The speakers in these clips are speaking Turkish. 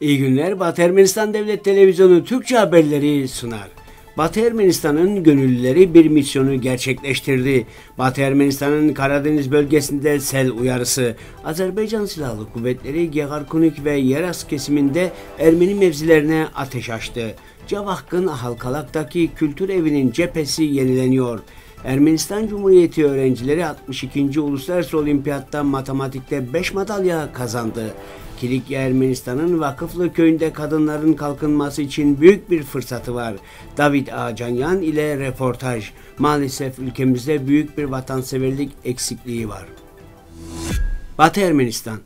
İyi günler. Batı Ermenistan Devlet Televizyonu Türkçe haberleri sunar. Batı Ermenistan'ın gönüllüleri bir misyonu gerçekleştirdi. Batı Ermenistan'ın Karadeniz bölgesinde sel uyarısı. Azerbaycan Silahlı Kuvvetleri Gegarkunik ve Yeras kesiminde Ermeni mevzilerine ateş açtı. Cavakkın Halkalak'taki kültür evinin cephesi yenileniyor. Ermenistan Cumhuriyeti öğrencileri 62. Uluslararası Olimpiyatta matematikte 5 madalya kazandı. Kilikya Ermenistan'ın Vakıflı köyünde kadınların kalkınması için büyük bir fırsatı var. David Acanyan ile reportaj. Maalesef ülkemizde büyük bir vatanseverlik eksikliği var. Batı Ermenistan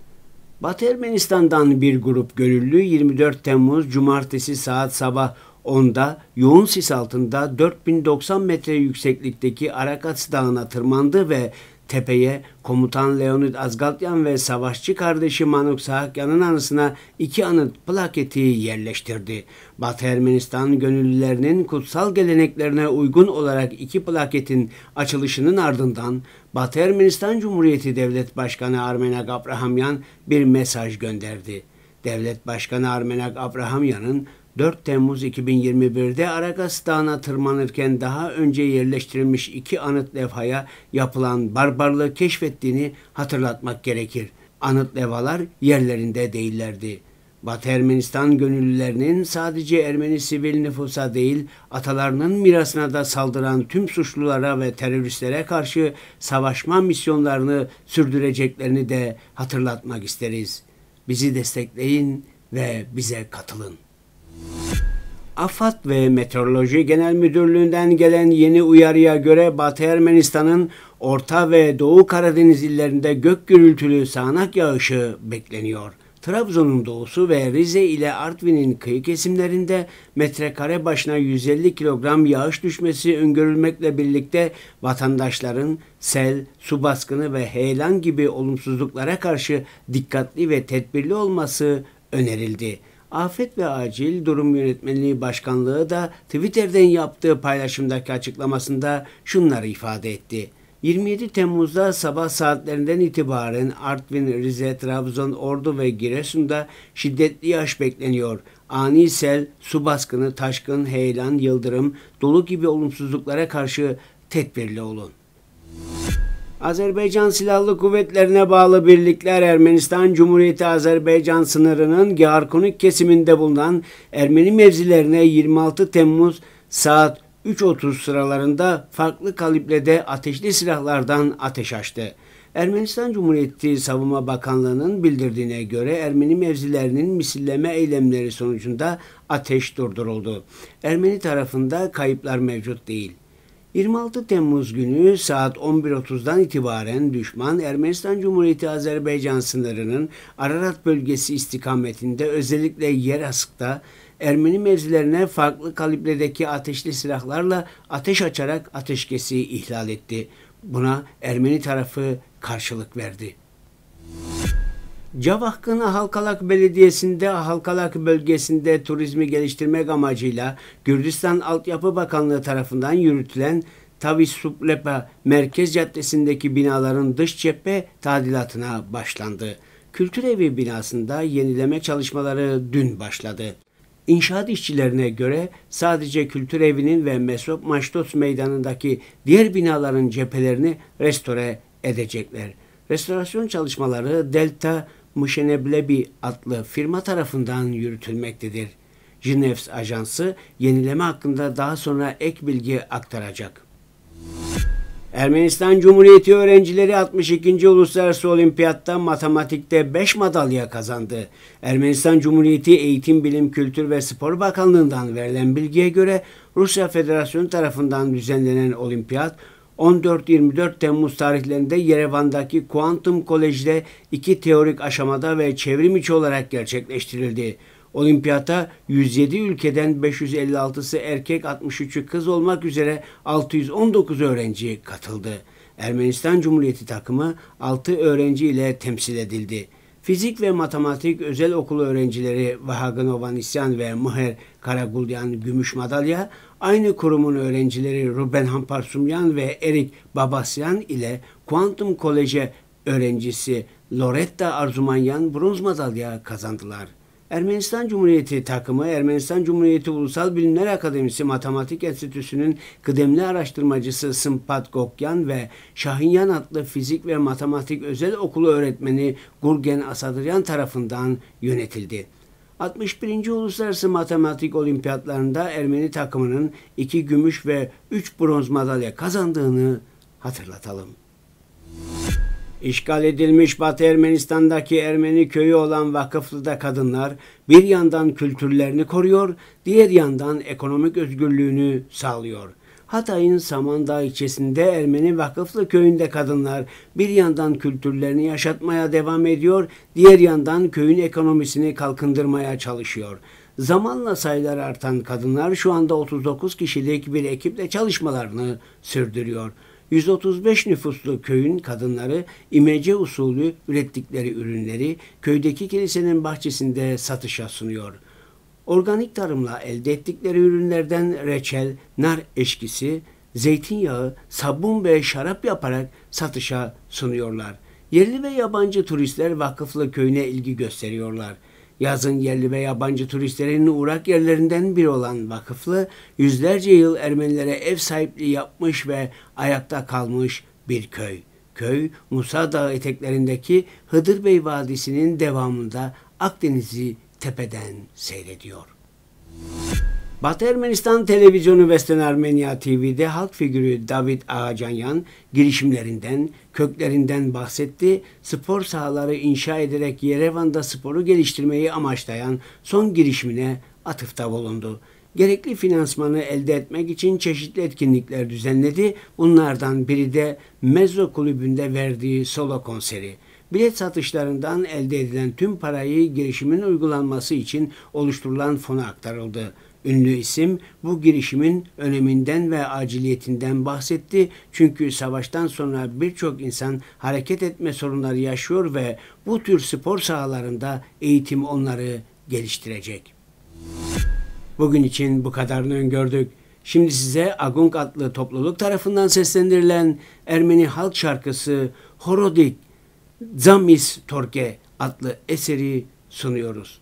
Batı Ermenistan'dan bir grup gönüllü 24 Temmuz Cumartesi saat sabah Onda yoğun sis altında 4090 metre yükseklikteki Arakats Dağı'na tırmandı ve tepeye komutan Leonid Azgaltyan ve savaşçı kardeşi Manuk Sahakyan'ın anısına iki anıt plaketi yerleştirdi. Batı Ermenistan gönüllülerinin kutsal geleneklerine uygun olarak iki plaketin açılışının ardından Batı Ermenistan Cumhuriyeti Devlet Başkanı Armenak Abrahamyan bir mesaj gönderdi. Devlet Başkanı Armenak Abrahamyan'ın 4 Temmuz 2021'de Aragaz Dağı'na tırmanırken daha önce yerleştirilmiş iki anıt levhaya yapılan barbarlığı keşfettiğini hatırlatmak gerekir. Anıt levhalar yerlerinde değillerdi. Batı Ermenistan gönüllülerinin sadece Ermeni sivil nüfusa değil, atalarının mirasına da saldıran tüm suçlulara ve teröristlere karşı savaşma misyonlarını sürdüreceklerini de hatırlatmak isteriz. Bizi destekleyin ve bize katılın. AFAD ve Meteoroloji Genel Müdürlüğü'nden gelen yeni uyarıya göre Batı Ermenistan'ın Orta ve Doğu Karadeniz illerinde gök gürültülü sağanak yağışı bekleniyor. Trabzon'un doğusu ve Rize ile Artvin'in kıyı kesimlerinde metrekare başına 150 kilogram yağış düşmesi öngörülmekle birlikte vatandaşların sel, su baskını ve heyelan gibi olumsuzluklara karşı dikkatli ve tedbirli olması önerildi. Afet ve Acil Durum Yönetmenliği Başkanlığı da Twitter'den yaptığı paylaşımdaki açıklamasında şunları ifade etti. 27 Temmuz'da sabah saatlerinden itibaren Artvin, Rize, Trabzon, Ordu ve Giresun'da şiddetli yağış bekleniyor. Ani sel, su baskını, taşkın, heyelan, yıldırım, dolu gibi olumsuzluklara karşı tedbirli olun. Azerbaycan Silahlı Kuvvetlerine bağlı birlikler Ermenistan Cumhuriyeti Azerbaycan sınırının Gearkonik kesiminde bulunan Ermeni mevzilerine 26 Temmuz saat 3.30 sıralarında farklı kalibrede ateşli silahlardan ateş açtı. Ermenistan Cumhuriyeti Savunma Bakanlığı'nın bildirdiğine göre Ermeni mevzilerinin misilleme eylemleri sonucunda ateş durduruldu. Ermeni tarafında kayıplar mevcut değil. 26 Temmuz günü saat 11.30'dan itibaren düşman Ermenistan Cumhuriyeti Azerbaycan sınırının Ararat bölgesi istikametinde özellikle Yerasık'ta Ermeni mevzilerine farklı kalibredeki ateşli silahlarla ateş açarak ateşkesi ihlal etti. Buna Ermeni tarafı karşılık verdi. Cavahkına Halkalak Belediyesi'nde Halkalak bölgesinde turizmi geliştirmek amacıyla Gürdistan Altyapı Bakanlığı tarafından yürütülen Tavis Suplepa Merkez Caddesi'ndeki binaların dış cephe tadilatına başlandı. Kültür Evi binasında yenileme çalışmaları dün başladı. İnşaat işçilerine göre sadece kültür evinin ve Mesop Maştos meydanındaki diğer binaların cephelerini restore edecekler. Restorasyon çalışmaları Delta Muşeneblebi adlı firma tarafından yürütülmektedir. Jinevs Ajansı yenileme hakkında daha sonra ek bilgi aktaracak. Ermenistan Cumhuriyeti öğrencileri 62. Uluslararası Olimpiyat'ta matematikte 5 madalya kazandı. Ermenistan Cumhuriyeti Eğitim, Bilim, Kültür ve Spor Bakanlığı'ndan verilen bilgiye göre Rusya Federasyonu tarafından düzenlenen olimpiyat 14-24 Temmuz tarihlerinde Yerevan'daki Kuantum Kolej'de iki teorik aşamada ve çevrim içi olarak gerçekleştirildi. Olimpiyata 107 ülkeden 556'sı erkek 63'ü kız olmak üzere 619 öğrenci katıldı. Ermenistan Cumhuriyeti takımı 6 öğrenci ile temsil edildi. Fizik ve matematik özel okul öğrencileri Vahagan Ovanisyan ve Mıher Karagulyan gümüş madalya, Aynı kurumun öğrencileri Ruben Hamparsumyan ve Erik Babasyan ile Quantum Koleje öğrencisi Loretta Arzumanyan bronz madalya kazandılar. Ermenistan Cumhuriyeti takımı Ermenistan Cumhuriyeti Ulusal Bilimler Akademisi Matematik Enstitüsü'nün kıdemli araştırmacısı Sımpat Gokyan ve Şahinyan adlı fizik ve matematik özel okulu öğretmeni Gurgen Asadıryan tarafından yönetildi. 61. Uluslararası Matematik Olimpiyatlarında Ermeni takımının 2 gümüş ve 3 bronz madalya kazandığını hatırlatalım. İşgal edilmiş Batı Ermenistan'daki Ermeni köyü olan Vakıflı'da kadınlar bir yandan kültürlerini koruyor, diğer yandan ekonomik özgürlüğünü sağlıyor.'' Hatay'ın Samandağ ilçesinde Ermeni Vakıflı Köyü'nde kadınlar bir yandan kültürlerini yaşatmaya devam ediyor, diğer yandan köyün ekonomisini kalkındırmaya çalışıyor. Zamanla sayılar artan kadınlar şu anda 39 kişilik bir ekiple çalışmalarını sürdürüyor. 135 nüfuslu köyün kadınları imece usulü ürettikleri ürünleri köydeki kilisenin bahçesinde satışa sunuyor.'' organik tarımla elde ettikleri ürünlerden reçel, nar eşkisi, zeytinyağı, sabun ve şarap yaparak satışa sunuyorlar. Yerli ve yabancı turistler vakıflı köyüne ilgi gösteriyorlar. Yazın yerli ve yabancı turistlerin uğrak yerlerinden biri olan vakıflı, yüzlerce yıl Ermenilere ev sahipliği yapmış ve ayakta kalmış bir köy. Köy, Musa Dağı eteklerindeki Hıdır Bey Vadisi'nin devamında Akdeniz'i tepeden seyrediyor. Batı Ermenistan Televizyonu Western Armenia TV'de halk figürü David Ağacanyan girişimlerinden, köklerinden bahsetti. Spor sahaları inşa ederek Yerevan'da sporu geliştirmeyi amaçlayan son girişimine atıfta bulundu. Gerekli finansmanı elde etmek için çeşitli etkinlikler düzenledi. Bunlardan biri de Mezzo Kulübü'nde verdiği solo konseri. Bilet satışlarından elde edilen tüm parayı girişimin uygulanması için oluşturulan fona aktarıldı. Ünlü isim bu girişimin öneminden ve aciliyetinden bahsetti. Çünkü savaştan sonra birçok insan hareket etme sorunları yaşıyor ve bu tür spor sahalarında eğitim onları geliştirecek. Bugün için bu kadarını öngördük. Şimdi size Agung adlı topluluk tarafından seslendirilen Ermeni halk şarkısı Horodik Zamis Torke adlı eseri sunuyoruz.